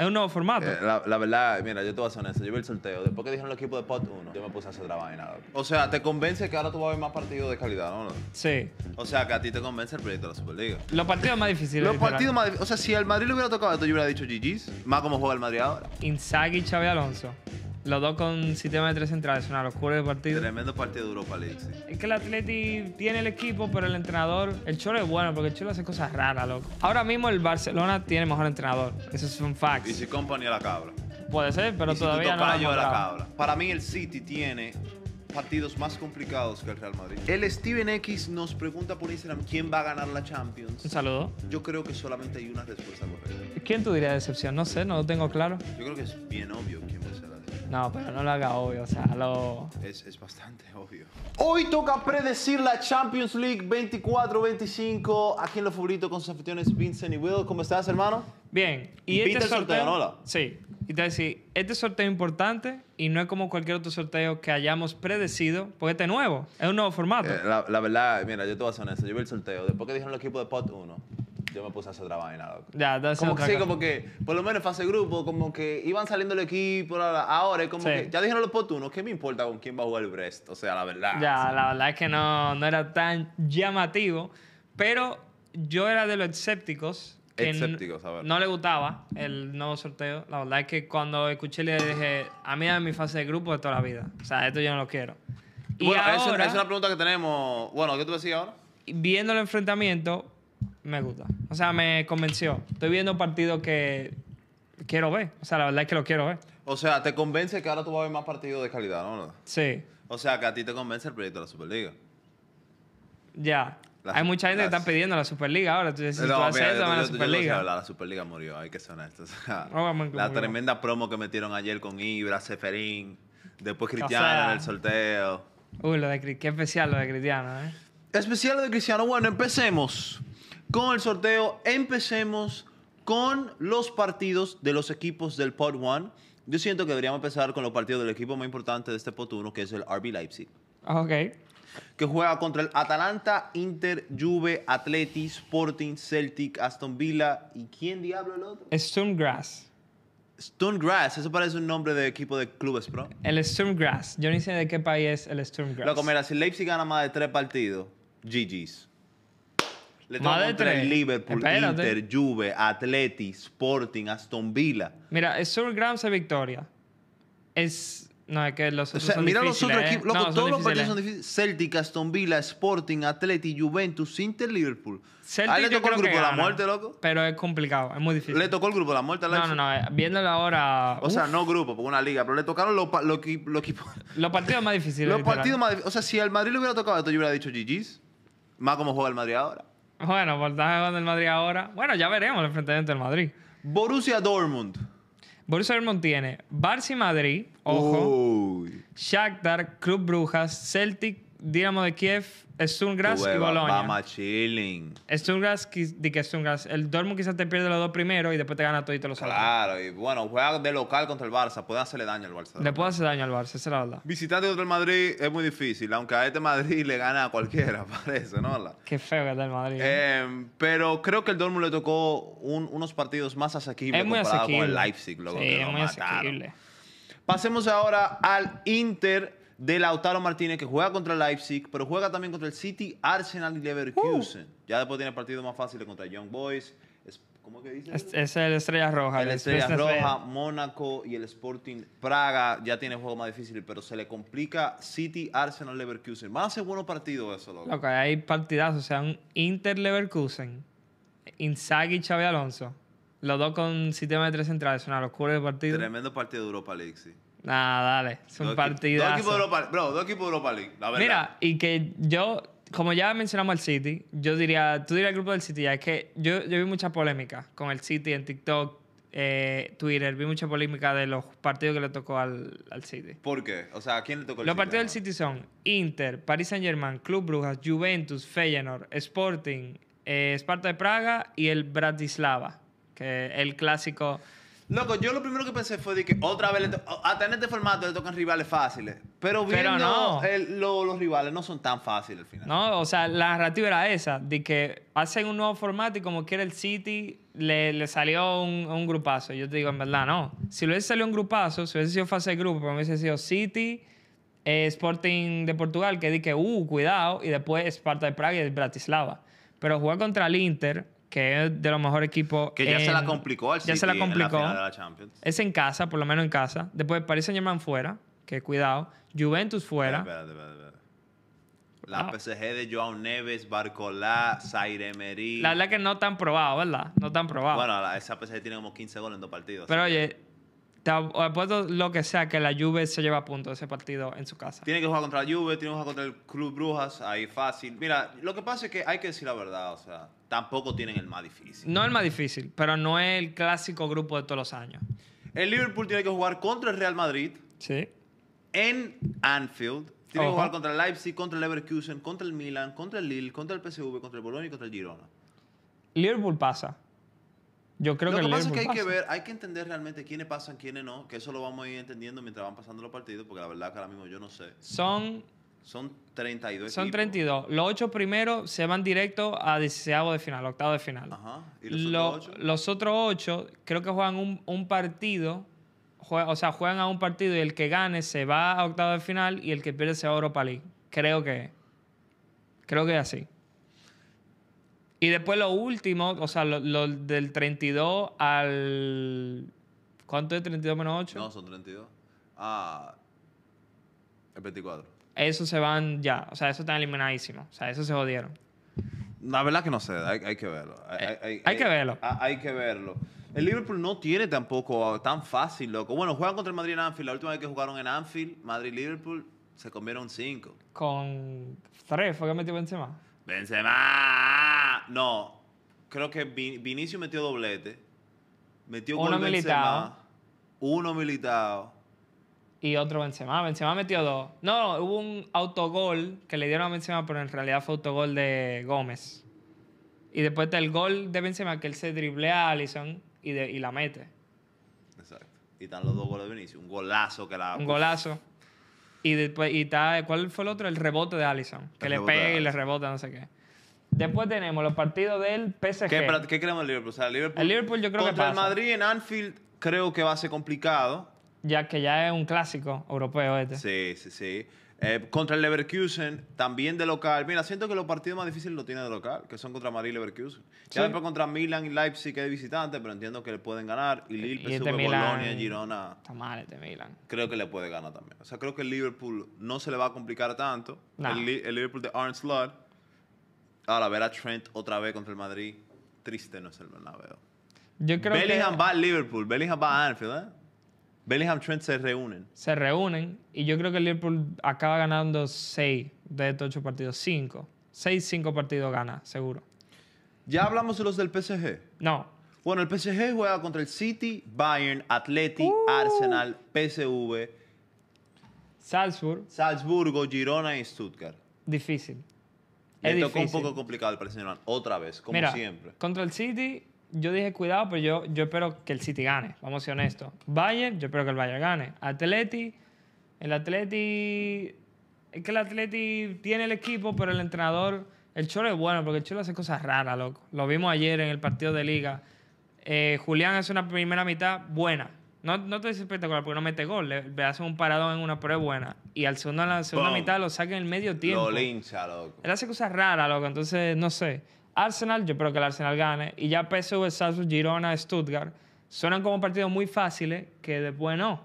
Es un nuevo formato. Eh, la, verdad, mira, yo te voy a hacer eso. Yo vi el sorteo. Después que dijeron el equipo de POT 1, yo me puse a hacer trabajo y nada. O sea, te convence que ahora tú vas a ver más partidos de calidad, ¿no? Sí. O sea, que a ti te convence el proyecto de la Superliga. Los partidos más difíciles. Los partidos más difíciles. O sea, si al Madrid le hubiera tocado esto, yo hubiera dicho GG's. Más como juega el Madrid ahora. Inzaghi y Xavi Alonso. Los dos con sistema de tres centrales, a una locura del partido. Tremendo partido de Europa League, Es que el Atleti tiene el equipo, pero el entrenador. El Cholo es bueno, porque el Cholo hace cosas raras, loco. Ahora mismo el Barcelona tiene mejor entrenador. Eso es un fact. Y si Company la cabra. Puede ser, pero todavía no. Lo la cabra. Para mí, el City tiene partidos más complicados que el Real Madrid. El Steven X nos pregunta por Instagram quién va a ganar la Champions. Un saludo. Yo creo que solamente hay una respuesta correcta. ¿Quién tú dirías decepción? No sé, no lo tengo claro. Yo creo que es bien obvio quién va a ser. No, pero no lo haga obvio, o sea, lo... Es, es bastante obvio. Hoy toca predecir la Champions League 24-25 aquí en Los Favoritos con sus aficiones Vincent y Will. ¿Cómo estás, hermano? Bien. Y este sorteo, sorteo Sí. Y te decir, este sorteo es importante y no es como cualquier otro sorteo que hayamos predecido, porque este es nuevo, es un nuevo formato. Eh, la, verdad, mira, yo te voy a hacer eso. Yo vi el sorteo. Después que dijeron el equipo de POT 1, yo me puse a hacer otra vaina, Como que sí, como que, por lo menos fase grupo, como que iban saliendo el equipo, ahora es como que, ya dijeron los potunos, ¿qué me importa con quién va a jugar el Brest? O sea, la verdad. Ya, la verdad es que no, era tan llamativo, pero yo era de los escépticos. Escépticos, a ver. No le gustaba el nuevo sorteo. La verdad es que cuando escuché le dije, a mí es mi fase de grupo de toda la vida. O sea, esto yo no lo quiero. y es una pregunta que tenemos. Bueno, ¿qué tú decías ahora? Viendo el enfrentamiento, me gusta. O sea, me convenció. Estoy viendo partidos que quiero ver. O sea, la verdad es que lo quiero ver. O sea, te convence que ahora tú vas a ver más partidos de calidad, ¿no? Sí. O sea, que a ti te convence el proyecto de la Superliga. Ya. hay mucha gente que está pidiendo la Superliga ahora. la Superliga. murió, hay que ser esto. la tremenda promo que metieron ayer con Ibra, Seferín, después Cristiano en el sorteo. Uy, lo de, qué especial lo de Cristiano, ¿eh? Especial lo de Cristiano. Bueno, empecemos con el sorteo. Empecemos con los partidos de los equipos del Pod 1. Yo siento que deberíamos empezar con los partidos del equipo más importante de este Pod 1, que es el RB Leipzig. Ah, ok. Que juega contra el Atalanta, Inter, Juve, Atleti, Sporting, Celtic, Aston Villa. ¿Y quién diablo el otro? Sturm Grass. eso parece un nombre de equipo de clubes, bro. El Sturm Yo ni sé de qué país es el Sturm Loco, mira, si Leipzig gana más de tres partidos, GG's. Le contra Liverpool, Inter, Juve, Atleti, Sporting, Aston Villa. Mira, es Sur grams es victoria. Es. No, es que los otros o sea, mira los otros ¿eh? equipos. Loco, todos los partidos son difíciles. Celtic, Aston Villa, Sporting, Atleti, Juventus, Inter, Liverpool. Celtic, le tocó el grupo de la muerte, loco. Pero es complicado, es muy difícil. Le tocó el grupo de la muerte a No, no, no. Eh, viéndolo ahora. O sea, no grupo, porque una liga. Pero le tocaron los, los, los, los partidos más difíciles. los partidos más difíciles. O sea, si al Madrid le hubiera tocado esto, yo hubiera dicho GG's. Más como juega el Madrid ahora. Bueno, portaje con el Madrid ahora. Bueno, ya veremos el enfrentamiento del Madrid. Borussia Dortmund. Borussia Dortmund tiene Barça y Madrid, ojo. Shakhtar, Club Brujas, Celtic, Dinamo de Kiev, Stungras y Bolonia. Vamos chilling. Stungras, di que Stungras. El Dortmund quizás te pierde los dos primero y después te gana todo y te los Claro, y bueno, juega de local contra el Barça. Puede hacerle daño al Barça. Le puede hacer daño al Barça, esa es la verdad. Visitante contra el Madrid es muy difícil, aunque a este Madrid le gana a cualquiera, parece, ¿no? Qué feo que está el Madrid. ¿eh? Em, pero creo que el Dortmund le tocó unos partidos más asequibles es muy comparado asequible. con el Leipzig, sí, que es muy asequible. Pasemos ahora al Inter de Lautaro Martínez, que juega contra Leipzig, pero juega también contra el City, Arsenal y Leverkusen. Uh. Ya después tiene partidos más fáciles contra Young Boys. ¿Cómo que dice? Es, es, el Estrella Roja. El, Estrella, Roja, Mónaco y el Sporting Praga. Ya tiene juego más difícil, pero se le complica City, Arsenal, Leverkusen. Van a ser buenos partidos eso, loco. Loco, hay partidazos. O sea, un Inter-Leverkusen, Inzaghi y Xavi Alonso. Los dos con sistema de tres centrales. a una locura de partido. Tremendo partido de Europa League, Nada, dale. Es un partido. Dos equipos de Europa League. Bro, dos equipos de Europa League, la verdad. Mira, y que yo, como ya mencionamos al City, yo diría, tú dirías el grupo del City ya, es que yo, vi mucha polémica con el City en TikTok, eh, Twitter, vi mucha polémica de los partidos que le tocó al, al City. ¿Por qué? O sea, ¿a quién le tocó el City? Los partidos del ah. City son Inter, París Saint-Germain, Club Brujas, Juventus, Feyenoord, Sporting, eh, Sparta de Praga y el Bratislava, que es el clásico Loco, yo lo primero que pensé fue de que otra vez, a tener este formato le tocan rivales fáciles. Pero viendo no. los rivales no son tan fáciles al final. No, o sea, la narrativa era esa, de que hacen un nuevo formato y como quiere el City le, salió un, grupazo. Yo te digo, en verdad, no. Si le hubiese salido un grupazo, si hubiese sido fase de grupo, pero hubiese sido City, eh, Sporting de Portugal, que que uh, cuidado, y después Sparta de Praga y Bratislava. Pero jugar contra el Inter, que es de los mejores equipos. Que ya se la complicó al City. Ya se la complicó. de la Champions. Es en casa, por lo menos en casa. Después Paris Saint Germain fuera, que cuidado. Juventus fuera. La ah. PSG de Joao Neves, Barcolá, Zaire La verdad que no tan probado, ¿verdad? No tan probado. Bueno, esa PSG tiene como 15 goles en dos partidos. Pero oye, te lo que sea que la Juve se lleva a punto ese partido en su casa. Tiene que jugar contra la Juve, tiene que jugar contra el Club Brujas, ahí fácil. Mira, lo que pasa es que hay que decir la verdad, o sea, tampoco tienen el más difícil. No el más difícil, pero no es el clásico grupo de todos los años. El Liverpool tiene que jugar contra el Real Madrid. Sí. En Anfield. Tiene que jugar contra el Leipzig, contra el Leverkusen, contra el Milan, contra el Lille, contra el PSV, contra el Bologna y contra el Girona. Liverpool pasa. Yo creo lo que, pasa es que hay que ver, hay que entender realmente quiénes pasan, quiénes no, que eso lo vamos a ir entendiendo mientras van pasando los partidos, porque la verdad que ahora mismo yo no sé. Son son 32. Son 32. Los ocho primeros se van directo a 16 de final, octavo de final. Ajá. los, otros ocho? creo que juegan un, partido, o sea, juegan a un partido y el que gane se va a octavo de final y el que pierde se va a Europa League. Creo que. Creo que es así. Y después lo último, o sea, lo, del 32 al... ¿Cuánto es 32 menos 8? No, son 32. Ah, el 24. Eso se van ya, o sea, eso está eliminadísimo, o sea, eso se jodieron. La verdad que no sé, hay, que verlo. Hay, eh, que eh, verlo. Ah, hay, que verlo. El Liverpool no tiene tampoco ah, tan fácil, loco. Bueno, juegan contra el Madrid en Anfield. La última vez que jugaron en Anfield, Madrid-Liverpool, se comieron 5. Con 3. fue que metió Benzema. ¡Benzema! no. Creo que Vinicius metió doblete. Metió uno gol militado. Benzema, uno militado. Y otro Benzema. Benzema metió dos. No, hubo un autogol que le dieron a Benzema, pero en realidad fue autogol de Gómez. Y después del gol de Benzema, que él se driblea a Allison y, la mete. Exacto. Y están los dos goles de Vinicius. Un golazo que la. Un golazo. Y después, y está, ¿cuál fue el otro? El rebote de Allison. Que le pega y le rebota, no sé qué. Después tenemos los partidos del PSG. ¿Qué, pero, ¿qué creemos del Liverpool? El Liverpool yo creo contra que pasa. el Madrid en Anfield creo que va a ser complicado. Ya que ya es un clásico europeo este. Sí, sí, sí. Eh, contra el Leverkusen, también de local. Mira, siento que los partidos más difíciles los tiene de local, que son contra Madrid y Leverkusen. Ya después contra Milan y Leipzig, que es visitante, pero entiendo que le pueden ganar. Y Lille, PSV, este Girona. Está mal este Milan. Creo que le puede ganar también. O sea, creo que el Liverpool no se le va a complicar tanto. El, el, Liverpool de Arne Slot Ahora, ver a Trent otra vez contra el Madrid, triste no es el Bernabéu. Yo creo Bellingham va a Liverpool, Bellingham va a Anfield, ¿eh? Bellingham Trent se reúnen. Se reúnen y yo creo que Liverpool acaba ganando 6 de estos 8 partidos, 5. 6, 5 partidos gana, seguro. ¿Ya hablamos de los del PSG? No. Bueno, el PSG juega contra el City, Bayern, Atleti, uh. Arsenal, PSV, Salzburg. Salzburgo, Girona y Stuttgart. Difícil. Le tocó un poco complicado el señor otra vez, como siempre. Contra el City, yo dije cuidado, pero yo, yo espero que el City gane, vamos a ser honestos. Bayern, yo espero que el Bayern gane. Atleti, el Atleti. Es que el Atleti tiene el equipo, pero el entrenador. El Cholo es bueno, porque el Cholo hace cosas raras, loco. Lo vimos ayer en el partido de Liga. Eh, Julián hace una primera mitad buena, no, no te dice espectacular porque no mete gol. Le, hace un parado en una, prueba buena. Y al segundo, en la segunda mitad lo saca en el medio tiempo. Lo lincha, loco. Él hace cosas raras, loco. Entonces, no sé. Arsenal, yo espero que el Arsenal gane. Y ya PSV, Salzburg, Girona, Stuttgart. Suenan como partidos muy fáciles que después no.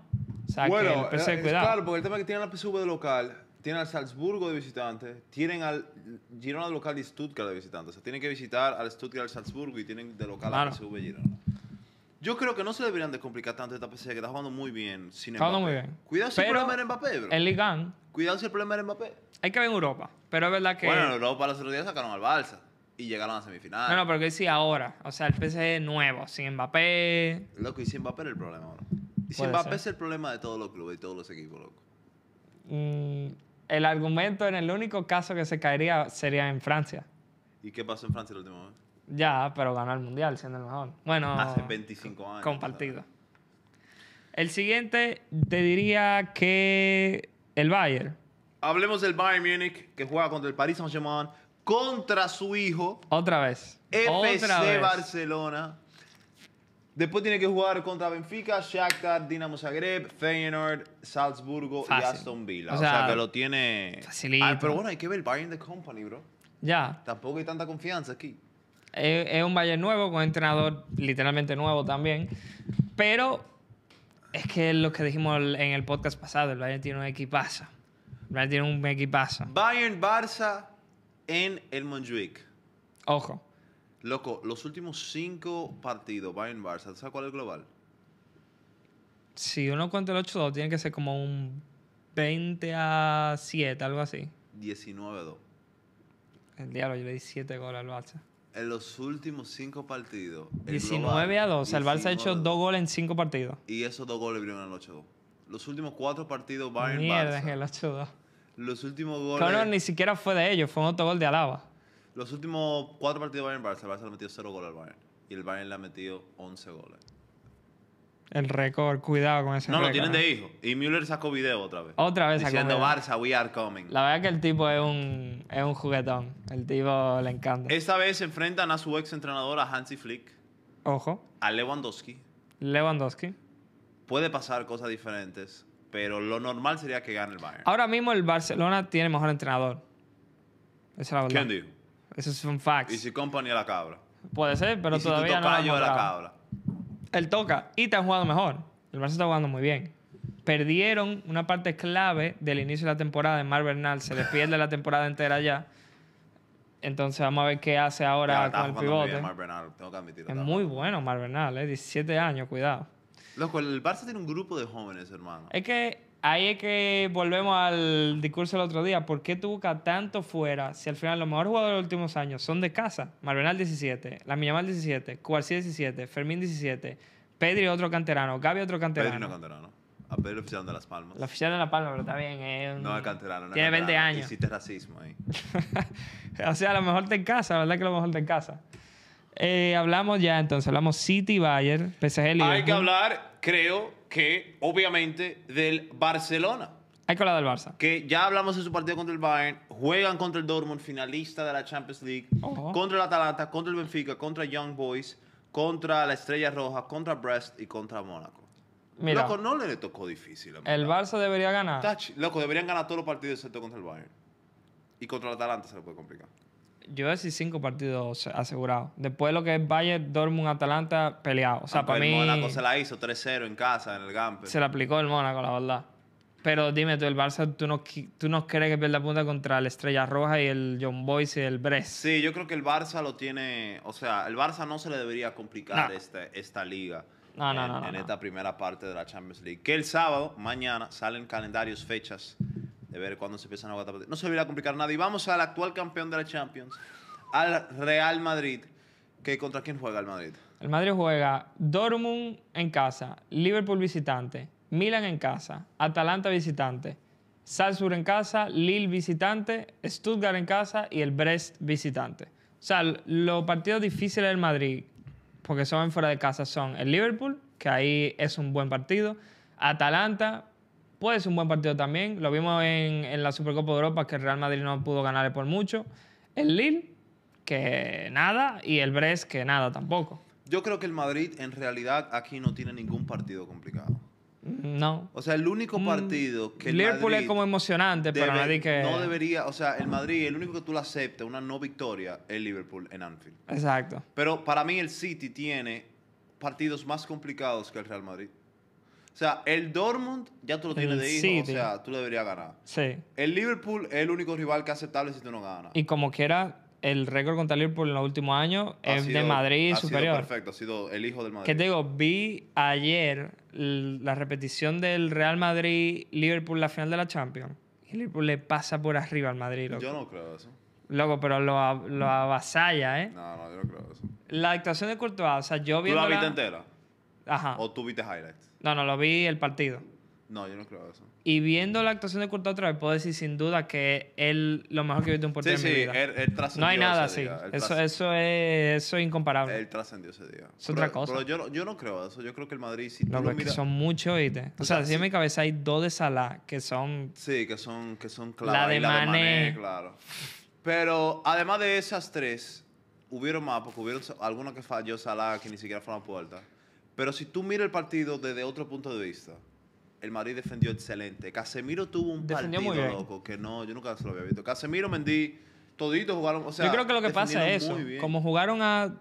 bueno, eh, claro, porque el tema que tienen la PSV de local, tienen al Salzburgo de visitante, tienen al Girona de local y Stuttgart de visitante. O sea, tienen que visitar al Stuttgart, al Salzburgo y tienen de local a PSV Girona. Yo creo que no se deberían descomplicar tanto esta PC que está jugando muy bien. Sin está jugando muy bien. Cuidado si el problema era Mbappé, bro. En Ligan. Cuidado si el problema era Mbappé. Hay que ver en Europa. Pero es verdad que. Bueno, en Europa los otros días sacaron al Balsa y llegaron a semifinales. No, no, pero que sí ahora. O sea, el es nuevo, sin Mbappé. Loco, y sin Mbappé era el problema ahora. Y sin Mbappé es el problema de todos los clubes y todos los equipos, loco. Mm, el argumento en el único caso que se caería sería en Francia. ¿Y qué pasó en Francia el último vez? Ya, pero ganó el mundial siendo el mejor. Bueno, hace 25 años. Compartido. El siguiente te diría que el Bayern. Hablemos del Bayern Múnich que juega contra el Paris Saint-Germain contra su hijo. Otra vez. FC Barcelona. Después tiene que jugar contra Benfica, Shakhtar, Dinamo Zagreb, Feyenoord, Salzburgo y Aston Villa. O sea, que lo tiene... Ah, facilito. pero bueno, hay que ver el Bayern the Company, bro. Ya. Tampoco hay tanta confianza aquí. Es, un Bayern nuevo, con entrenador literalmente nuevo también. Pero es que lo que dijimos en el podcast pasado, el Bayern tiene un equipazo. El Bayern tiene un equipazo. Bayern Barça en el Montjuic. Ojo. Loco, los últimos cinco partidos, Bayern Barça, sabes cuál es el global? Si uno cuenta el 8-2, tiene que ser como un 20 a 7, algo así. 19-2. El diablo, yo le di 7 goles al Barça en los últimos cinco partidos. 19 a 2 El Barça ha hecho dos goles en cinco partidos. Y esos dos goles vinieron al 8-2. Los últimos cuatro partidos Bayern Mierda, que el 8-2. Los últimos goles. Conor ni siquiera fue de ellos, fue un autogol de Alaba. Los últimos cuatro partidos Bayern Barça, el Barça le ha metido cero goles al Bayern. Y el Bayern le ha metido 11 goles. El récord, cuidado con ese No, lo tienen de hijo. Y Müller sacó video otra vez. Otra vez sacó Diciendo Barça, we are coming. La verdad es que el tipo es un, juguetón. El tipo le encanta. Esta vez se enfrentan a su ex entrenador, a Hansi Flick. Ojo. A Lewandowski. Lewandowski. Puede pasar cosas diferentes, pero lo normal sería que gane el Bayern. Ahora mismo el Barcelona tiene mejor entrenador. Esa es la verdad. ¿Quién dijo? son facts. Y si Company a la cabra. Puede ser, pero todavía no. la cabra. El toca y te han jugado mejor. El Barça está jugando muy bien. Perdieron una parte clave del inicio de la temporada en Mar Bernal. Se les pierde la temporada entera ya. Entonces vamos a ver qué hace ahora con el pivote. Mar Bernal. Tengo que admitirlo. es muy bueno Mar Bernal, 17 eh, años, cuidado. Loco, el Barça tiene un grupo de jóvenes, hermano. Es que ahí es que volvemos al discurso del otro día. ¿Por qué tú buscas tanto fuera si al final los mejores jugadores de los últimos años son de casa? Marvenal 17, La Miñamal 17, Cuarcí 17, Fermín 17, Pedri otro canterano, Gaby otro canterano. Pedri no canterano. A Pedri oficial de Las Palmas. La oficial de Las Palmas, pero está bien. no es canterano. No tiene 20 años. Hiciste racismo ahí. o sea, a lo mejor te en casa, ¿verdad que lo mejor te en casa? Eh, hablamos ya entonces, hablamos City, Bayern, PSG, Liverpool. Hay que hablar, creo, que obviamente del Barcelona. Ahí con la del Barça. Que ya hablamos de su partido contra el Bayern, juegan contra el Dortmund, finalista de la Champions League, contra el Atalanta, contra el Benfica, contra Young Boys, contra la Estrella Roja, contra Brest y contra Mónaco. Mira, loco, no le tocó difícil. El Barça debería ganar. Loco, deberían ganar todos los partidos excepto contra el Bayern. Y contra el Atalanta se le puede complicar yo he sido cinco partidos asegurados. Después lo que es Bayern, Dortmund, Atalanta, peleado. O sea, para mí. El Mónaco se la hizo 3-0 en casa, en el Gamper. Se la aplicó el Mónaco, la verdad. Pero dime tú, el Barça, ¿tú no, tú no crees que pierda punta contra el Estrella Roja y el John Boyce y el Brest? Sí, yo creo que el Barça lo tiene. O sea, el Barça no se le debería complicar este, esta liga. en esta primera parte de la Champions League. Que el sábado, mañana, salen calendarios, fechas de ver cuándo se empiezan a aguantar No se a complicar nada. Y vamos al actual campeón de la Champions, al Real Madrid. Que ¿Contra quién juega el Madrid? El Madrid juega Dortmund en casa, Liverpool visitante, Milan en casa, Atalanta visitante, Salzburg en casa, Lille visitante, Stuttgart en casa y el Brest visitante. O sea, los partidos difíciles del Madrid, porque son fuera de casa, son el Liverpool, que ahí es un buen partido, Atalanta, puede ser un buen partido también. Lo vimos en, la Supercopa de Europa, que el Real Madrid no pudo ganar por mucho. El Lille, que nada, y el Brest, que nada tampoco. Yo creo que el Madrid en realidad aquí no tiene ningún partido complicado. No. O sea, el único mm, partido que el Liverpool es como emocionante, pero nadie que no debería, o sea, el Madrid, el único que tú lo aceptas una no victoria es Liverpool en Anfield. Exacto. Pero para mí el City tiene partidos más complicados que el Real Madrid. O sea, el Dortmund ya tú lo tienes de hijo, o sea, tú deberías ganar. Sí. El Liverpool es el único rival que es aceptable si tú no ganas. Y como quiera, el récord contra Liverpool en los últimos años es de Madrid superior. Sido perfecto, ha sido el hijo del Madrid. Que te digo, vi ayer la repetición del Real Madrid-Liverpool la final de la Champions. Y Liverpool le pasa por arriba al Madrid, loco. Yo no creo eso. Loco, pero lo, avasalla, ¿eh? No, no, yo no creo eso. La actuación de Courtois, o sea, yo vi. ¿Tú la viste entera? Ajá. ¿O tú viste highlights? No, no, lo vi el partido. No, yo no creo eso. Y viendo la actuación de Courtois otra vez, puedo decir sin duda que él lo mejor que he visto en un partido sí, sí, Él, no hay nada así. Eso, eso, es, eso es incomparable. Él trascendió ese día. Es otra cosa. Pero yo, yo, no creo eso. Yo creo que el Madrid, sí. tú no, son muchos, ¿viste? O, sea, sí. en mi cabeza hay dos de Salah que son... Sí, que son, que son La de, claro. Pero además de esas tres, hubieron más, porque hubieron algunos que falló Salah que ni siquiera fue a la puerta. Pero si tú miras el partido desde otro punto de vista, el Madrid defendió excelente. Casemiro tuvo un partido loco que no, yo nunca se lo había visto. Casemiro, Mendy, toditos jugaron, Yo creo que lo que pasa es eso. Como jugaron a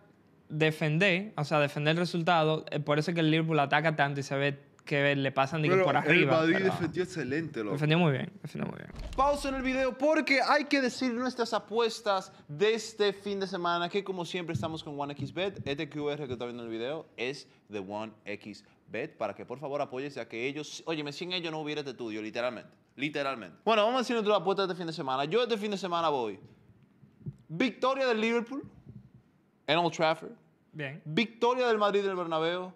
defender, o sea, defender el resultado, eh, por eso es que el Liverpool ataca tanto y se ve que le pasan por arriba. El Madrid defendió excelente, loco. Defendió muy bien, muy bien. Pausa en el video porque hay que decir nuestras apuestas de este fin de semana, que como siempre estamos con OneXBet. Este QR que está viendo el video es de OneXBet, para que por favor apoyes a que ellos... Oye, sin ellos no hubiera este estudio, literalmente. Literalmente. Bueno, vamos a decir nuestras apuestas de este fin de semana. Yo este fin de semana voy. Victoria del Liverpool en Old Trafford. Bien. Victoria del Madrid en el Bernabéu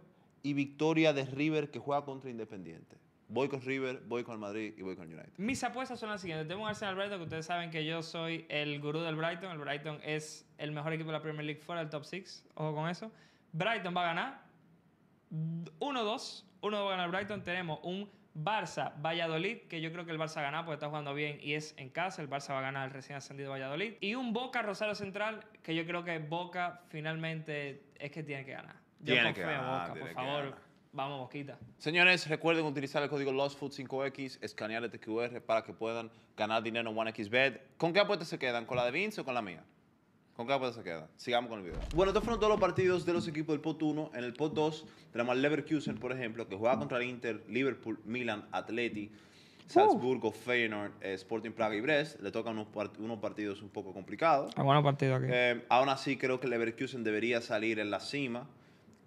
y victoria de River que juega contra Independiente. Voy con River, voy con Madrid y voy con United. Mis apuestas son las siguientes. Tengo un Arsenal Brighton que ustedes saben que yo soy el gurú del Brighton. El Brighton es el mejor equipo de la Premier League fuera del top 6. Ojo con eso. Brighton va a ganar 1-2. 1 va a ganar Brighton. Tenemos un Barça Valladolid, que yo creo que el Barça gana porque está jugando bien y es en casa. El Barça va a ganar al recién ascendido Valladolid. Y un Boca Rosario Central, que yo creo que Boca finalmente es que tiene que ganar tiene que ganar, por favor. ganar. Vamos, Boquita. Señores, recuerden utilizar el código LostFood5X, escanear el QR para que puedan ganar dinero en 1xBet. ¿Con qué apuesta se quedan? ¿Con la de Vince o con la mía? ¿Con qué apuesta se quedan? Sigamos con el video. Bueno, estos fueron todos los partidos de los equipos del POT 1. En el POT 2 tenemos a Leverkusen, por ejemplo, que juega contra el Inter, Liverpool, Milan, Atleti, uh. Salzburgo, Feyenoord, eh, Sporting Praga y Brest. Le tocan unos, partidos un poco complicados. Ah, ¿Un partidos aquí. Eh, aún así, creo que Leverkusen debería salir en la cima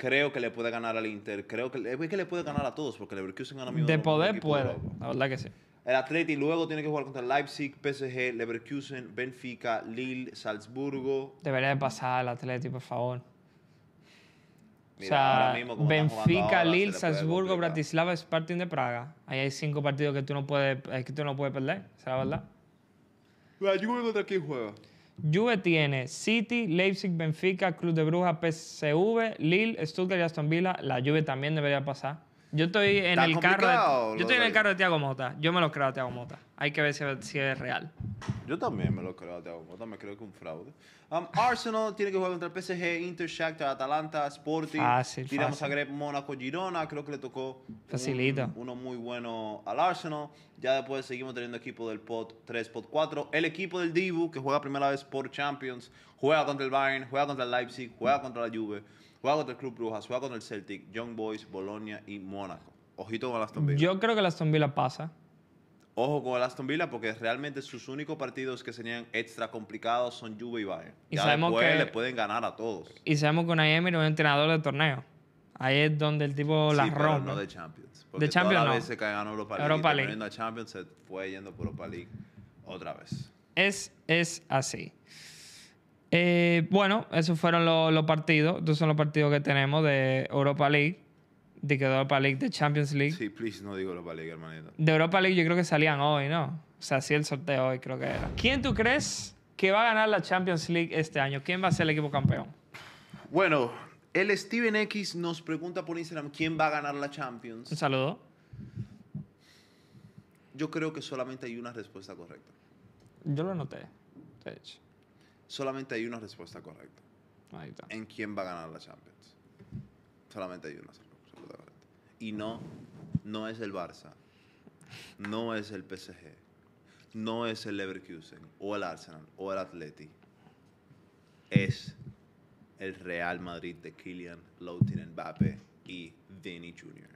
creo que le puede ganar al Inter. Creo que, es que le puede ganar a todos porque Leverkusen gana mismo. De poder puede, la verdad que sí. El Atleti luego tiene que jugar contra Leipzig, PSG, Leverkusen, Benfica, Lille, Salzburgo. Debería pasar al Atleti, por favor. o sea, Benfica, Lille, Salzburgo, Bratislava, Spartan de Praga. Ahí hay cinco partidos que tú no puedes, eh, que tú no puedes perder, será la verdad. Yo voy contra quién juega? Juve tiene City, Leipzig, Benfica, Club de Bruja, PSV, Lille, Stuttgart y Aston Villa. La Juve también debería pasar. Yo estoy en el carro. De, yo estoy en el carro de Tiago Mota. Yo me lo creo a Tiago Mota. Hay que ver si, es real. Yo también me lo creo a Tiago Mota. Me creo que es un fraude. Um, Arsenal tiene que jugar contra el PSG, Inter, Shakhtar, Atalanta, Sporting. Tiramos a Greb, Mónaco, Girona. Creo que le tocó uno muy bueno al Arsenal. Ya después seguimos teniendo equipo del Pot 3, Pot 4. El equipo del Dibu, que juega primera vez por Champions, juega contra el Bayern, juega contra el Leipzig, juega contra la Juve Juega contra el Club Bruja, juega contra el Celtic, Young Boys, Bolonia y Mónaco. Ojito con el Aston Villa. Yo creo que el Aston Villa pasa. Ojo con el Aston Villa porque realmente sus únicos partidos que serían extra complicados son Juve y Bayern. Y ya sabemos que le pueden ganar a todos. Y sabemos que Unai no es un entrenador de torneo. Ahí es donde el tipo la sí, rompe. no de Champions. de Champions no. veces que ganó Europa League, Europa League. a Champions se fue yendo por Europa League otra vez. Es, es así. Eh, bueno, esos fueron los, partidos. Estos son los partidos que tenemos de Europa League. De Europa League, de Champions League. Sí, please, no digo Europa League, hermanito. De Europa League yo creo que salían hoy, ¿no? O sea, sí el sorteo hoy creo que era. ¿Quién tú crees que va a ganar la Champions League este año? ¿Quién va a ser el equipo campeón? Bueno, el Steven X nos pregunta por Instagram quién va a ganar la Champions. Un saludo. Yo creo que solamente hay una respuesta correcta. Yo lo noté, de hecho solamente hay una respuesta correcta. Ahí está. En quién va a ganar la Champions. Solamente hay una respuesta correcta. Y no, no es el Barça, no es el PSG, no es el Leverkusen, o el Arsenal, o el Atleti. Es el Real Madrid de Kylian, Lautin Mbappe y Vini Jr.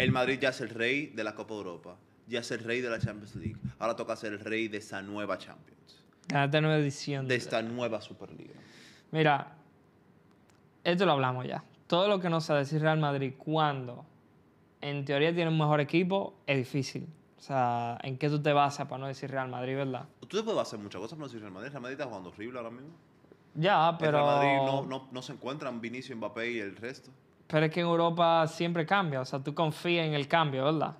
El Madrid ya es el rey de la Copa Europa, ya es el rey de la Champions League. Ahora toca ser el rey de esa nueva Champions. Ah, esta nueva edición. De esta nueva Superliga. Mira, esto lo hablamos ya. Todo lo que no sabe decir Real Madrid cuando en teoría tiene un mejor equipo es difícil. O sea, ¿en qué tú te basas para no decir Real Madrid, verdad? Tú te puedes basar muchas cosas para no decir Real Madrid. Real Madrid está jugando horrible ahora mismo. Ya, pero. Real Madrid no, no, no se encuentran Vinicius, Mbappé y el resto. Pero es que en Europa siempre cambia. O sea, tú confías en el cambio, ¿verdad?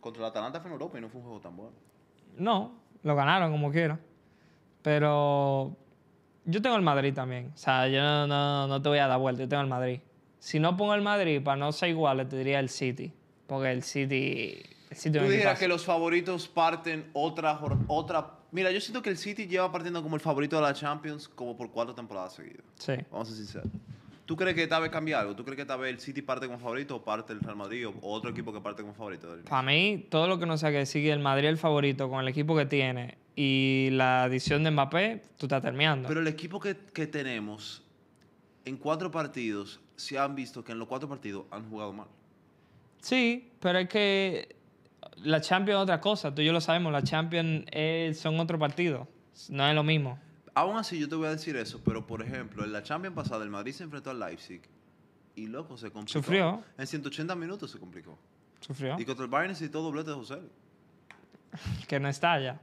Contra el Atalanta fue en Europa y no fue un juego tan bueno. No, lo ganaron como quiera. Pero yo tengo el Madrid también. O sea, yo no, no, te voy a dar vuelta, yo tengo el Madrid. Si no pongo el Madrid, para no ser igual te diría el City. Porque el City... ¿Tú dirás que los favoritos parten otra, otra... Mira, yo siento que el City lleva partiendo como el favorito de la Champions como por cuatro temporadas seguidas. Sí. Vamos a ser sinceros. ¿Tú crees que tal vez cambia algo? ¿Tú crees que tal vez el City parte como favorito o parte el Real Madrid o otro equipo que parte como favorito? Para mí, todo lo que no sea que sigue el Madrid el favorito con el equipo que tiene y la adición de Mbappé, tú estás terminando. Pero el equipo que, tenemos en cuatro partidos, se han visto que en los cuatro partidos han jugado mal. Sí, pero es que la Champions es otra cosa, tú y yo lo sabemos, la Champions son otro partido, no es lo mismo. Aún así, yo te voy a decir eso, pero por ejemplo, en la Champions pasada, el Madrid se enfrentó al Leipzig y loco se complicó. Sufrió. En 180 minutos se complicó. Sufrió. Y contra el Bayern todo doblete de José. que no está ya.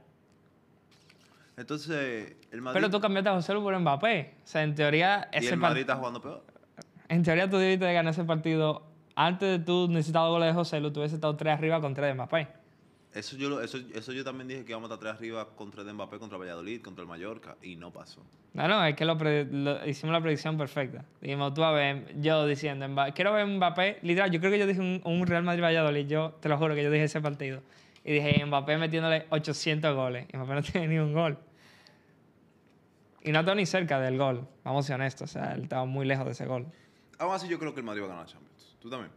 Entonces, el Madrid... Pero tú cambiaste a José Lu por Mbappé. O sea, en teoría... Ese y el Madrid está jugando peor. En teoría tú debiste ganar ese partido. Antes de tú necesitar goles de José Lu, tú hubieses estado tres arriba contra tres Mbappé. Eso yo, eso, eso yo también dije que íbamos a estar tres arriba contra de Mbappé, contra Valladolid, contra el Mallorca, y no pasó. No, no, es que lo, hicimos la predicción perfecta. Dijimos, tú a ver, yo diciendo, quiero ver Mbappé, literal, yo creo que yo dije un Real Madrid-Valladolid, yo te lo juro que yo dije ese partido. Y dije, Mbappé metiéndole 800 goles. Y Mbappé no tiene ni un gol. Y no estaba ni cerca del gol, vamos a ser honestos. O sea, él estaba muy lejos de ese gol. Aún así, yo creo que el Madrid va a ganar la Champions. ¿Tú también?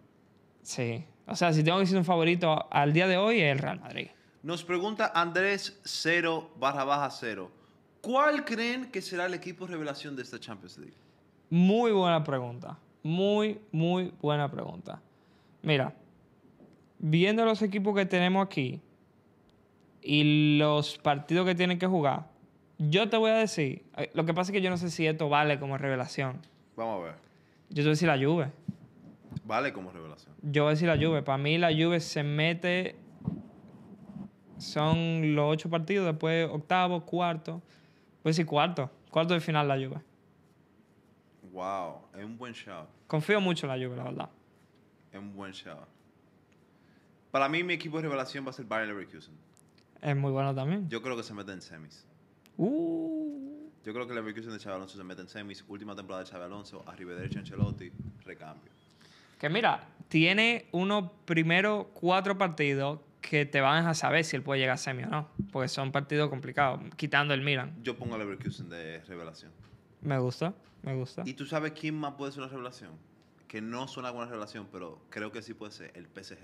Sí. O sea, si tengo que decir un favorito al día de hoy, es el Real Madrid. Nos pregunta Andrés 0 barra baja 0. ¿Cuál creen que será el equipo revelación de esta Champions League? Muy buena pregunta. Muy, muy buena pregunta. Mira, viendo los equipos que tenemos aquí y los partidos que tienen que jugar, yo te voy a decir, eh, lo que pasa es que yo no sé si esto vale como revelación. Vamos a ver. Yo te voy a decir la Juve. Vale como revelación. Yo voy a decir la Juve. Para mí la Juve se mete... Son los ocho partidos, después octavo, cuarto. Voy a decir cuarto. Cuarto de final la Juve. Wow, es un buen shout. Confío mucho en la Juve, la verdad. Es un buen shout. Para mí, mi equipo de revelación va a ser Bayern Leverkusen. Es muy bueno también. Yo creo que se mete en semis. Uh. Yo creo que Leverkusen de Chávez Alonso se mete en semis. Última temporada de Chávez Alonso, en Ancelotti, recambio. Que mira, tiene unos primeros cuatro partidos que te van a saber si él puede llegar a semis o no. Porque son partidos complicados, quitando el Milan. Yo pongo a Leverkusen de revelación. Me gusta, me gusta. ¿Y tú sabes quién más puede ser una revelación? Que no suena como una revelación, pero creo que sí puede ser el PSG.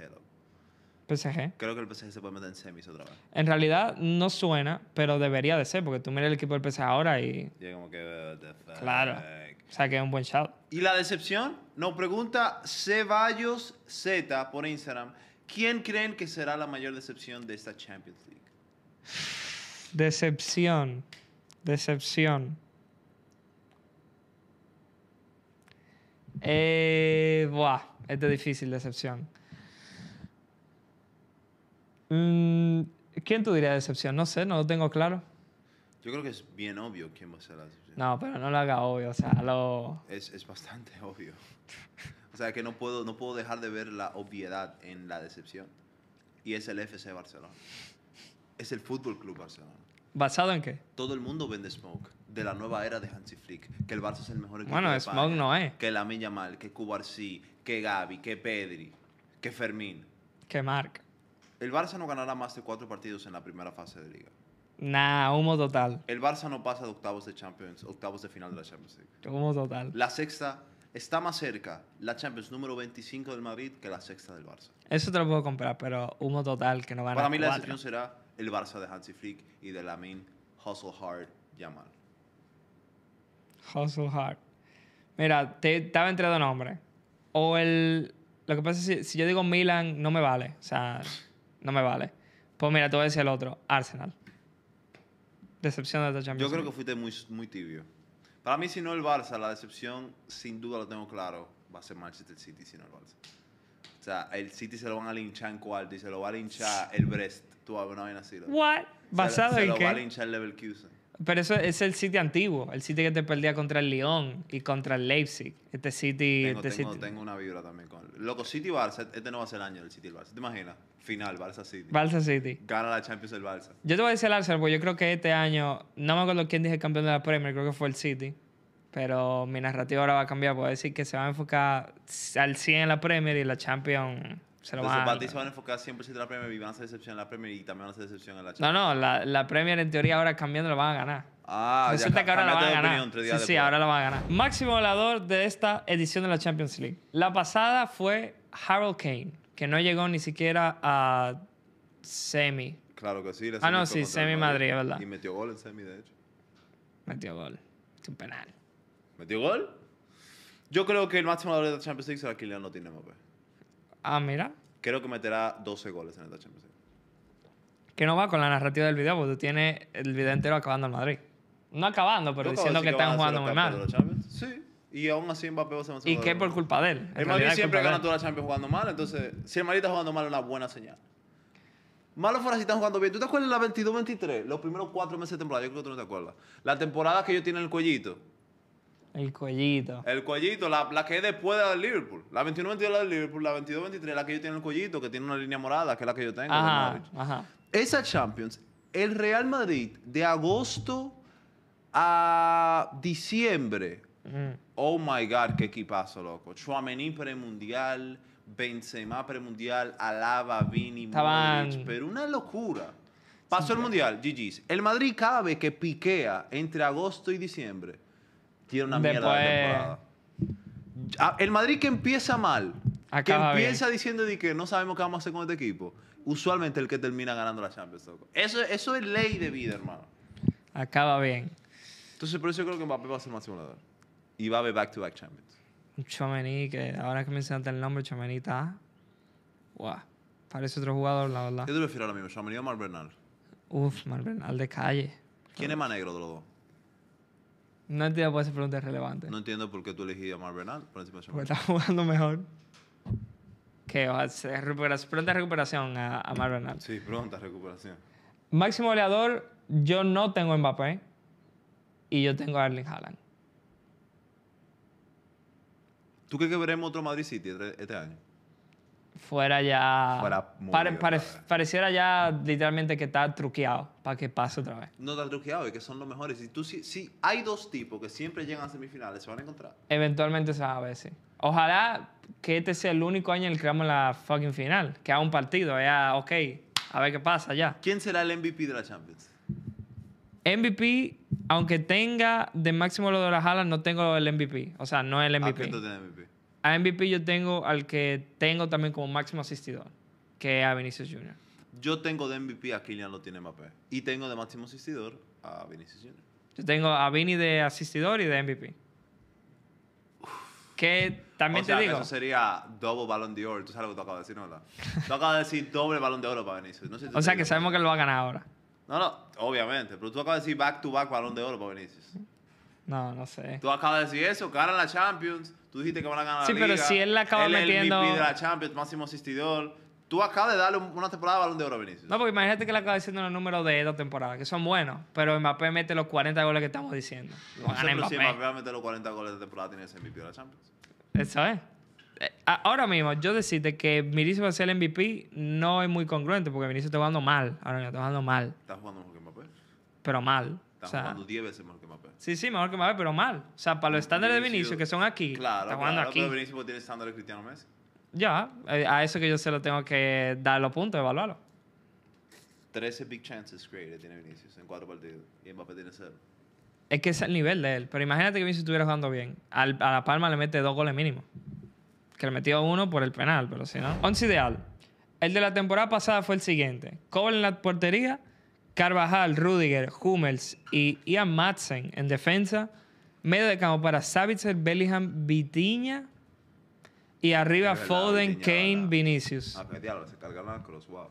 Creo que el PSG se puede meter en semis otra vez. En realidad no suena, pero debería de ser, porque tú miras el equipo del PSG ahora y... como que... Claro. O sea, que es un buen shout. Y la decepción nos pregunta Ceballos Z por Instagram. ¿Quién creen que será la mayor decepción de esta Champions League? Decepción. Decepción. Eh, buah, este es difícil, decepción. Mm, ¿Quién tú dirías decepción? No sé, no lo tengo claro. Yo creo que es bien obvio quién va a ser la decepción. No, pero no lo haga obvio, o sea, lo... Es, bastante obvio. o sea, que no puedo, no puedo dejar de ver la obviedad en la decepción. Y es el FC Barcelona. Es el Fútbol Club Barcelona. ¿Basado en qué? Todo el mundo vende Smoke de la nueva era de Hansi Flick, que el Barça es el mejor equipo Bueno, Smoke no es. Que Milla mal, que Cubarsí, que Gaby, que Pedri, que Fermín. Que Marc. El Barça no ganará más de cuatro partidos en la primera fase de liga. Nah, humo total. El Barça no pasa de octavos de Champions, octavos de final de la Champions League. Humo total. La sexta está más cerca la Champions número 25 del Madrid que la sexta del Barça. Eso te lo puedo comprar, pero humo total que no gana. Para mí la decisión será el Barça de Hansi Flick y de Lamin Hustle Hard Yamal. Hustle Hard. Mira, te estaba entre dos nombres. O el. Lo que pasa es que si yo digo Milan, no me vale. O sea no me vale. Pues mira, te voy a decir el otro, Arsenal. Decepción de la Champions Yo creo que fuiste muy, muy tibio. Para mí, si no el Barça, la decepción, sin duda lo tengo claro, va a ser Manchester City, si no el Barça. O sea, el City se lo van a linchar en cuarto y se lo va a linchar el Brest. Tú, no habías nacido. ¿What? ¿Basado en qué? Se lo va a linchar el Leverkusen. Pero eso es el City antiguo, el City que te perdía contra el Lyon y contra el Leipzig. Este City. Tengo, este City. tengo una vibra también con. Loco, City Barça, este no va a ser el año del City Barça. ¿Te imaginas? Final, Barça City. Barça City. Gana la Champions el Barça. Yo te voy a decir el Barça porque yo creo que este año. No me acuerdo quién dije campeón de la Premier, creo que fue el City. Pero mi narrativa ahora va a cambiar. Puedo decir que se va a enfocar al 100 en la Premier y la Champions se lo Entonces, van, a... se van a enfocar 100% en la Premier y van a hacer decepción en la Premier y también van a hacer decepción en la Champions. No, no, la, la Premier en teoría ahora cambiando la van a ganar. Ah, Resulta ya, que ahora la van a ganar. sí, sí, ahora la van a ganar. Máximo volador de esta edición de la Champions League. La pasada fue Harold Kane, que no llegó ni siquiera a semi. Claro que sí. ah, no, sí, semi Madrid, es ¿verdad? Y metió gol en semi, de hecho. Metió gol. Es un penal. ¿Metió gol? Yo creo que el máximo volador de la Champions League será tiene Mbappé. Ah, mira. Creo que meterá 12 goles en esta Champions League. Que no va con la narrativa del video, porque tú tienes el video entero acabando al Madrid. No acabando, pero diciendo que, están jugando muy mal. Sí. Y aún así Mbappé va a ser más ¿Y qué por culpa de él? el Madrid siempre gana toda la Champions jugando mal, entonces si el Madrid está jugando mal es una buena señal. Malo fuera si están jugando bien. ¿Tú te acuerdas de la 22-23? Los primeros cuatro meses de temporada, yo creo que tú no te acuerdas. La temporada que ellos tienen el cuellito el cuellito. El cuellito, la, la que es después de la del Liverpool. La 21-22 la del Liverpool, la 22-23 la que yo tengo en el cuellito, que tiene una línea morada, que es la que yo tengo. Ajá, Esa Champions, el Real Madrid de agosto a diciembre. Oh my God, qué equipazo, loco. Chouameni premundial, Benzema premundial, Alaba, Vini, pero una locura. Pasó el mundial, GG's. El Madrid cada vez que piquea entre agosto y diciembre una mierda de temporada. Ah, el Madrid que empieza mal, que empieza diciendo que no sabemos qué vamos a hacer con este equipo, usualmente el que termina ganando la Champions. Eso, eso es ley de vida, hermano. Acaba bien. Entonces, por eso yo creo que Mbappé va a ser más simulador. Y va a haber back-to-back Champions. Chomení, que ahora que mencionaste el nombre, Chomení está. Parece otro jugador, la verdad. Yo te refieres ahora mismo, Chamení o Mar Bernal. Uf, Mar Bernal de calle. ¿Quién es más negro de los dos? por qué esa preguntas relevante. No entiendo por qué tú elegí a Mar Bernal por encima Porque está jugando mejor. Que pronta recuperación a, a Mar Bernal. Sí, pronta recuperación. Máximo goleador, yo no tengo Mbappé. Y yo tengo a Erling Haaland. ¿Tú crees que veremos otro Madrid City este año? fuera ya. pareciera ya literalmente que está truqueado para que pase otra vez. No está truqueado y que son los mejores. Y tú, si, hay dos tipos que siempre llegan a semifinales, se van a encontrar. Eventualmente se van a ver, sí. Ojalá que este sea el único año en el que hagamos la fucking final. Que haga un partido, ya, ok, a ver qué pasa ya. ¿Quién será el MVP de la Champions? MVP, aunque tenga de máximo lo de las alas, no tengo el MVP. O sea, no el MVP. Ah, ¿qué MVP? A MVP yo tengo al que tengo también como máximo asistidor, que es a Vinicius Jr. Yo tengo de MVP a Kylian lo tiene Mbappé. Y tengo de máximo asistidor a Vinicius Jr. Yo tengo a Vini de asistidor y de MVP. Que también o sea, te digo. Eso sería doble balón de oro. Tú sabes lo que tú acabas de decir, ¿no? tú acabas de decir doble balón de oro para Vinicius. o sea, que sabemos que lo va a ganar ahora. No, no, obviamente. Pero tú acabas de decir back to back balón de oro para Vinicius. No, no sé. Tú acabas de decir eso, ganan la Champions. Tú dijiste que van a ganar la Liga. Sí, pero si él la acaba metiendo... El MVP de la Champions, máximo asistidor. Tú acabas de darle una temporada de balón de oro a Vinicius. No, porque imagínate que le acaba diciendo los números de dos temporadas, que son buenos, pero Mbappé mete los 40 goles que estamos diciendo. No, Mbappé. si Mbappé va a meter los 40 goles de temporada, tiene ese MVP de la Champions. Eso es. Eh, ahora mismo, yo decirte que Vinicius va a ser el MVP no es muy congruente, porque Vinicius está jugando mal. Ahora mismo está jugando mal. Está jugando mejor que Mbappé. Pero mal jugando 10 veces mejor que Mbappé. Sí, sí, mejor que Mbappé, pero mal. O sea, para los estándares de Vinicius, que son aquí, claro, está jugando claro, aquí. Pero Vinicius tiene estándares de Cristiano Messi. Ya, eh, a eso que yo se lo tengo que dar los puntos, evaluarlo. 13 big chances created tiene Vinicius en cuatro partidos y Mbappé tiene 0. Es que es el nivel de él. Pero imagínate que Vinicius estuviera jugando bien. Al, a La Palma le mete dos goles mínimo. Que le metió uno por el penal, pero si no. Once ideal. El de la temporada pasada fue el siguiente. Cobble en la portería, Carvajal, Rudiger, Hummels y Ian Madsen en defensa. Medio de campo para Savitzer, Bellingham, Vitiña. Y arriba Foden, Kane, Vinicius. A ah, se cargaron al cross, wow.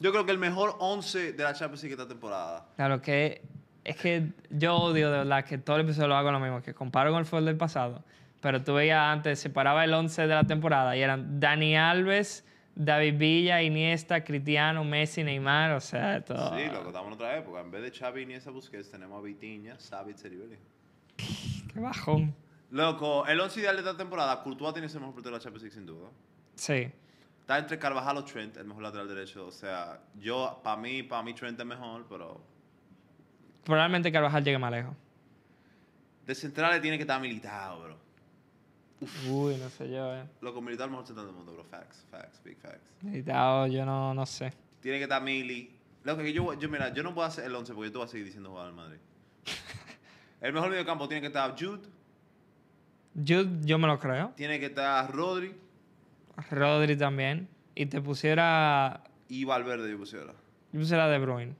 Yo creo que el mejor 11 de la Champions esta temporada. Claro, que es que yo odio de verdad que todo el episodio lo hago lo mismo, que comparo con el fútbol del pasado. Pero tú veías antes, paraba el 11 de la temporada y eran Dani Alves, David Villa, Iniesta, Cristiano, Messi, Neymar, o sea, todo. Sí, lo que estamos en otra época. En vez de Xavi, Iniesta, Busquets, tenemos a Vitiña, y Ceribelli. Qué bajón. Loco, el 11 ideal de esta temporada, Courtois tiene ese mejor portero de la Champions League, sin duda. Sí. Está entre Carvajal o Trent, el mejor lateral derecho. O sea, yo, para mí, para mí Trent es mejor, pero... Probablemente Carvajal llegue más lejos. De centrales tiene que estar militado, bro. Uy, no sé yo, eh. es comunitarios mejor todo del mundo, bro. Facts, facts, big facts. yo no, no sé. Tiene que estar Mili. Lo que yo, yo, mira, yo no puedo hacer el 11 porque yo vas a seguir diciendo jugar al Madrid. el mejor campo tiene que estar Jude. Jude, yo me lo creo. Tiene que estar Rodri. Rodri también. Y te pusiera. Y Valverde yo pusiera. Yo pusiera De Bruyne.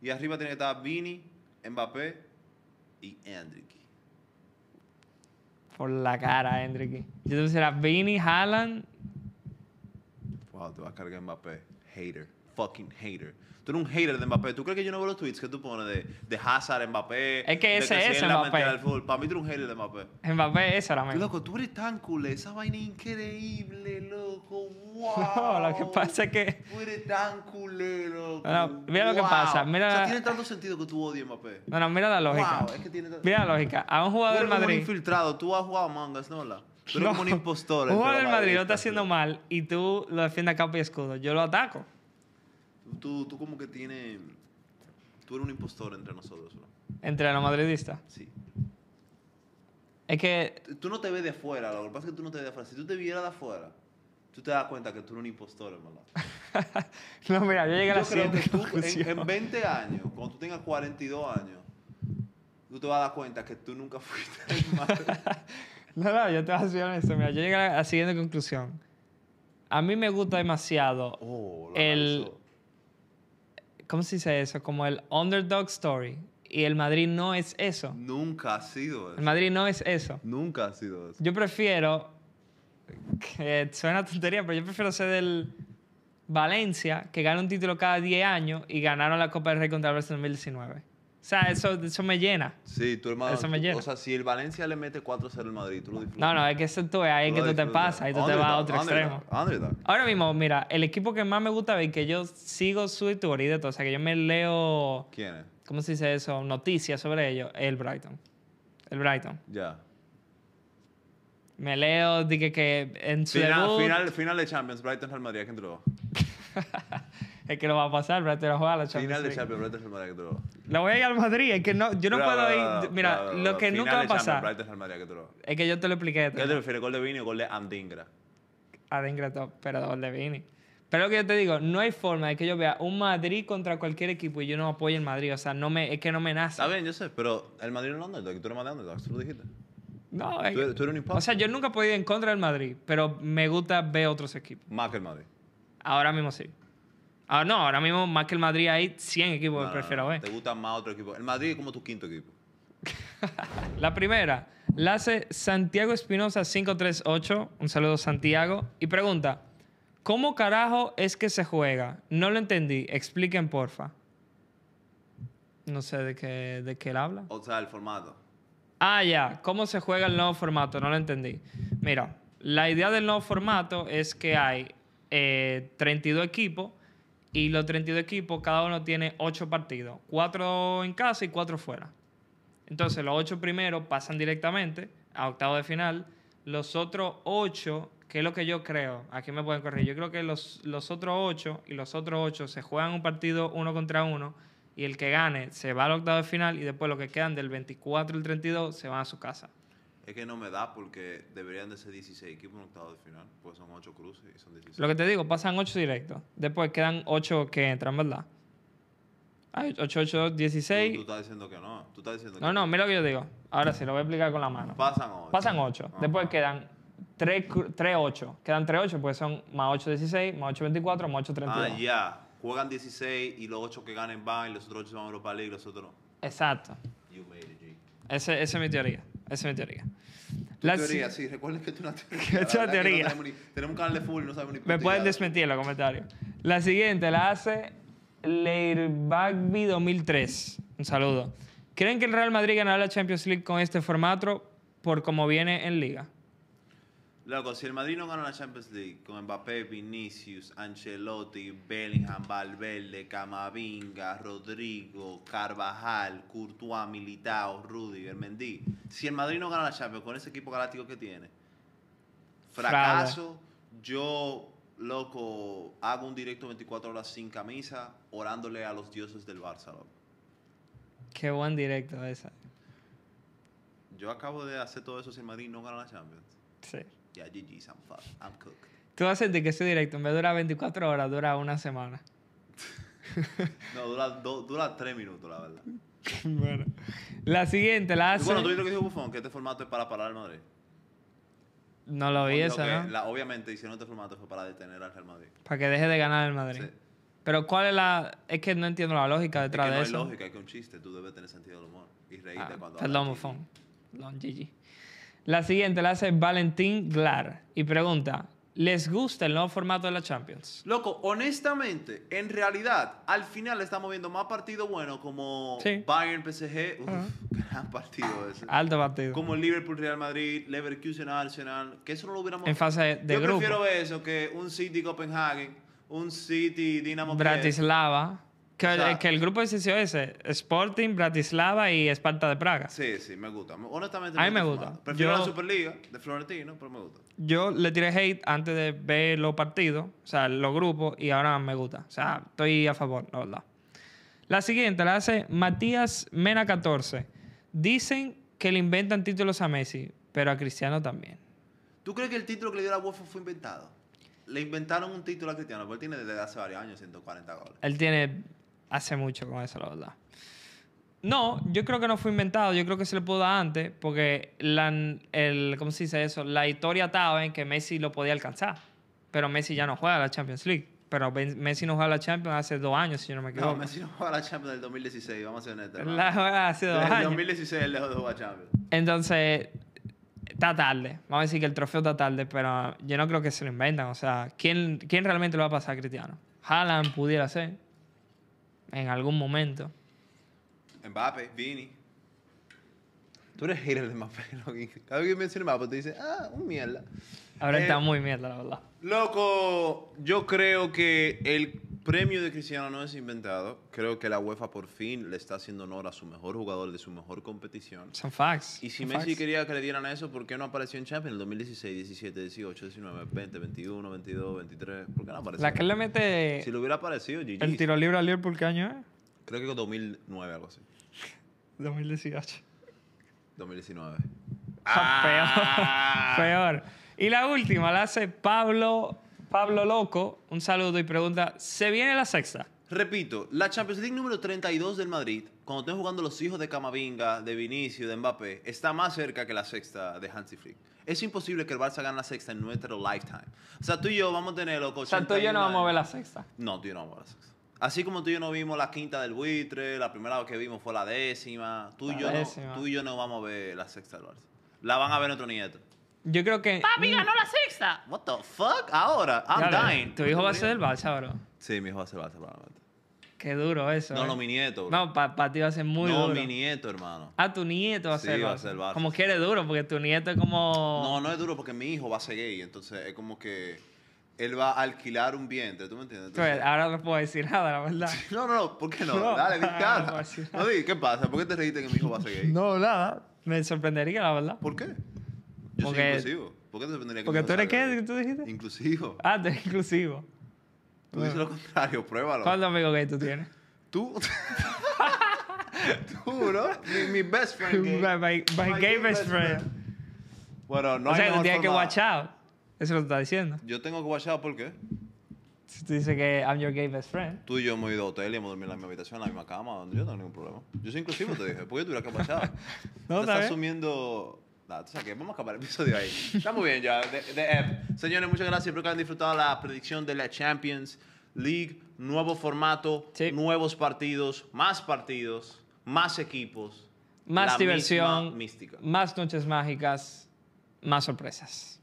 Y arriba tiene que estar Vini, Mbappé y Andri por la cara, Hendricky. Yo te pusiera Vini, Haaland. Wow, tú vas a cargar Mbappé. Hater. Fucking hater tú eres un hater de Mbappé. ¿Tú crees que yo no veo los tweets que tú pones de, Hazard, Mbappé? Es que ese de que es Mbappé. Para mí tú eres un hater de Mbappé. Mbappé es ahora Loco, tú eres tan cool. Esa vaina es increíble, loco. ¡Wow! No, lo que pasa es que... Tú eres tan culé, eh, loco. mira lo que pasa. Mira o tiene tanto sentido que tú odies Mbappé. No, no, mira la lógica. Wow, Mira la lógica. A un jugador del Madrid... Tú infiltrado. Tú has jugado mangas, ¿no? La... Tú eres como un impostor. Un jugador del Madrid lo está haciendo mal y tú lo defiendes a capa y escudo. Yo lo ataco. Tú, como que tienes... Tú eres un impostor entre nosotros, ¿no? ¿Entre los madridistas? Sí. Es que... Tú no te ves de afuera, lo que pasa es que tú no te ves de afuera. Si tú te vieras de afuera, tú te das cuenta que tú eres un impostor, hermano. no, mira, yo llegué a la siguiente creo tú, en, 20 años, cuando tú tengas 42 años, tú te vas a dar cuenta que tú nunca fuiste Madrid. No, no, yo te voy a decir honesto. Mira, yo llegué a la, siguiente conclusión. A mí me gusta demasiado oh, el, ¿cómo se dice eso? Como el underdog story. Y el Madrid no es eso. Nunca ha sido eso. El Madrid no es eso. Nunca ha sido eso. Yo prefiero, que suena tontería, pero yo prefiero ser del Valencia, que gana un título cada 10 años y ganaron la Copa del Rey contra el Barcelona en 2019. O sea, eso, me llena. Sí, tu hermano. Eso me llena. O sea, si el Valencia le mete 4-0 al Madrid, tú lo disfrutas. No, no, es que eso tú, ahí es que tú te pasas, ahí tú te vas a otro extremo. Ahora mismo, mira, el equipo que más me gusta ver que yo sigo su historia o sea, que yo me leo. ¿Quién es? ¿Cómo se dice eso? Noticias sobre ellos, el Brighton. El Brighton. Ya. Me leo, dije que en su. Final, final, final de Champions, Brighton al Madrid, que entró es que lo va a pasar, pero te lo juega la Champions Final de Champions, Brighton es el Madrid que tú lo La voy a ir al Madrid, es que no, yo no puedo ir. Mira, lo que nunca va a pasar. es el Madrid que Es que yo te lo expliqué. ¿Qué te refieres? ¿Gol de Vini o gol de Andingra? Andingra todo, pero gol de Vini. Pero lo que yo te digo, no hay forma de que yo vea un Madrid contra cualquier equipo y yo no apoye el Madrid. O sea, no me, es que no me nace. Está bien, yo sé, pero el Madrid no es que tú no tú lo dijiste. No, es, tú, tú eres un O sea, yo nunca he podido ir en contra del Madrid, pero me gusta ver otros equipos. Más que el Madrid. Ahora mismo sí. Ah, no, ahora mismo más que el Madrid hay 100 equipos que prefiero ver. ¿eh? ¿Te gusta más otro equipo? El Madrid es como tu quinto equipo. la primera la hace Santiago Espinosa 538. Un saludo, Santiago. Y pregunta: ¿Cómo carajo es que se juega? No lo entendí. Expliquen, porfa. No sé de qué, de qué él habla. O sea, el formato. Ah, ya. ¿Cómo se juega el nuevo formato? No lo entendí. Mira, la idea del nuevo formato es que hay 32 eh, equipos y los 32 equipos, cada uno tiene 8 partidos, 4 en casa y 4 fuera. Entonces los 8 primeros pasan directamente a octavo de final. Los otros 8, que es lo que yo creo, aquí me pueden corregir, yo creo que los, otros 8 y los otros 8 se juegan un partido uno contra uno y el que gane se va al octavo de final y después los que quedan del 24 al 32 se van a su casa es que no me da porque deberían de ser 16 equipos en octavo de final, pues son 8 cruces y son 16. Lo que te digo, pasan 8 directos, después quedan 8 que entran, ¿verdad? Ay, 8, 8, 16. tú estás diciendo que no. Tú estás diciendo no, no, mira lo que yo digo. Ahora sí, lo voy a explicar con la mano. Pasan 8. Pasan 8. Ah. Después quedan 3, 8. Quedan 3, 8, pues son más 8, 16, más 8, 24, más 8, 32. Ah, ya. Juegan 16 y los 8 que ganen van y los otros 8 se van a Europa League y los otros no. Exacto. You made it, G. esa es mi teoría. Esa es mi teoría. La teoría, sí. Recuerden que es una teoría. es una teoría. tenemos un canal de fútbol no sabemos ni Me pueden desmentir en los comentarios. La siguiente la hace Leirbagby 2003. Un saludo. ¿Creen que el Real Madrid ganará la Champions League con este formato por cómo viene en liga? Loco, si el Madrid no gana la Champions League con Mbappé, Vinicius, Ancelotti, Bellingham, Valverde, Camavinga, Rodrigo, Carvajal, Courtois, Militao, Rudy, Mendy. Si el Madrid no gana la Champions con ese equipo galáctico que tiene, fracaso. Yo, loco, hago un directo 24 horas sin camisa, orándole a los dioses del Barcelona. Qué buen directo esa. Yo acabo de hacer todo eso si el Madrid no gana la Champions. Sí. Ya, yeah, GG's, I'm fucked. I'm cooked. Tú haces de que ese directo en vez de durar 24 horas, dura una semana. no, dura, dura 3 minutos, la verdad. bueno, la siguiente la hace. Bueno, tú viste lo que dijo Buffon que este formato es para parar al Madrid. No lo vi eso, ¿no? La, obviamente hicieron este formato fue para detener al Real Madrid. Para que deje de ganar el Madrid. Pero ¿cuál es la...? Es que no entiendo la lógica detrás es que de eso. No hay lógica, es que un chiste. Tú debes tener sentido del humor y reírte ah, cuando... Perdón, Buffon Perdón, Gigi. La siguiente la hace Valentín Glar y pregunta, ¿les gusta el nuevo formato de la Champions? Loco, honestamente, en realidad, al final estamos viendo más partidos bueno como Bayern PSG, uf, gran partido ese. Alto partido. Como Liverpool Real Madrid, Leverkusen Arsenal, que eso no lo hubiéramos En fase de Yo prefiero prefiero eso que un City Copenhagen, un City Dinamo Bratislava. Que, el grupo de ese, eh, Sporting, Bratislava y Esparta de Praga. Sí, sí, me gusta. Honestamente, a mí me gusta. Prefiero la Superliga de Florentino, pero me gusta. Yo le tiré hate antes de ver los partidos, o sea, los grupos, y ahora me gusta. O sea, estoy a favor, la verdad. La siguiente la hace Matías Mena 14. Dicen que le inventan títulos a Messi, pero a Cristiano también. ¿Tú crees que el título que le dio la UEFA fue inventado? Le inventaron un título a Cristiano, porque él tiene desde hace varios años 140 goles. Él tiene hace mucho con eso, la verdad. No, yo creo que no fue inventado, yo creo que se le pudo dar antes, porque la, el, ¿cómo se dice eso? La historia estaba en que Messi lo podía alcanzar, pero Messi ya no juega la Champions League. Pero Messi no juega la Champions hace dos años, si yo no me equivoco. No, Messi no juega la Champions del 2016, vamos a ser honestos. La hace dos años. En 2016 él dejó de jugar Champions. Entonces, está tarde. Vamos a decir que el trofeo está tarde, pero yo no creo que se lo inventan. O sea, ¿quién, quién realmente lo va a pasar a Cristiano? Haaland pudiera ser en algún momento. Mbappé, Vini. Tú eres hater de Mbappé, Alguien Cada vez que Mbappé te dice, ah, un mierda. Ahora eh, está muy mierda, la verdad. Loco, yo creo que el premio de Cristiano no es inventado. Creo que la UEFA por fin le está haciendo honor a su mejor jugador de su mejor competición. Son facts. Y si Messi quería que le dieran eso, ¿por qué no apareció en Champions en el 2016, 17, 18, 19, 20, 21, 22, 23? ¿Por qué no apareció? La que le mete. Si le hubiera aparecido, GG. El tiro libre al Liverpool, ¿qué año es? Creo que 2009, algo así. 2018. 2019. Peor. Ah. Peor. Y la última la hace Pablo Pablo Loco, un saludo y pregunta, ¿se viene la sexta? Repito, la Champions League número 32 del Madrid, cuando estén jugando los hijos de Camavinga, de Vinicius, de Mbappé, está más cerca que la sexta de Hansi Flick. Es imposible que el Barça gane la sexta en nuestro lifetime. O sea, tú y yo vamos a tener loco. O sea, tú y yo no vamos a ver la sexta. No, tú y yo no vamos a ver la sexta. Así como tú y yo no vimos la quinta del buitre, la primera vez que vimos fue la décima. Tú, y, yo No, tú y yo no vamos a ver la sexta del Barça. La van a ver nuestro nieto. Yo creo que. ¡Papi ganó la sexta! ¿What the fuck? Ahora, I'm dying. Tu hijo va a ser el bacha bro. Sí, mi hijo va a ser el balsa probablemente. Qué duro eso. No, no, eh. mi nieto. No, para ti va a ser muy duro. No, mi nieto, hermano. Ah, tu nieto va a ser. Sí, va a ser Como duro, porque tu nieto es como. No, no es duro porque mi hijo va a ser gay. Entonces es como que él va a alquilar un vientre, ¿tú me entiendes? ahora no puedo decir nada, la verdad. no, no, no, ¿por qué no? Dale, di No, ¿qué pasa? ¿Por qué te reíste que mi hijo va a ser gay? No, nada. Me sorprendería, la verdad. ¿Por qué? porque, soy inclusivo. ¿Por qué te sorprendería que Porque tú eres qué, tú dijiste. Inclusivo. Ah, tú eres inclusivo. Tú dices lo contrario, pruébalo. ¿Cuántos amigos gay tú tienes? Tú. tú, ¿no? Mi, best friend. My, my, gay, best, friend. Bueno, no o sea, tú tienes que watch out. Eso lo que estás diciendo. Yo tengo que watch out, ¿por qué? Si tú dices que I'm your gay best friend. Tú y yo hemos ido a hotel y hemos dormido en la misma habitación, en la misma cama, donde yo no tengo ningún problema. Yo soy inclusivo, te dije. ¿Por qué tú que watch out? no, estás asumiendo vamos a acabar el episodio ahí. Está muy bien ya, Señores, muchas gracias. Espero que hayan disfrutado la predicción de la Champions League. Nuevo formato, nuevos partidos, más partidos, más equipos. Más diversión, más noches mágicas, más sorpresas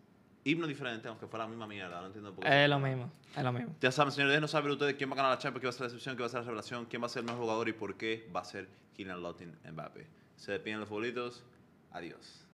himno diferente, aunque fuera la misma mierda. No entiendo por qué. Es lo mismo, es lo mismo. Ya saben, señores, no saben ustedes quién va a ganar la Champions, quién va a ser la excepción, quién va a ser la revelación, quién va a ser el mejor jugador y por qué va a ser Kylian Lottin Mbappé. Se despiden los futbolitos. Adiós.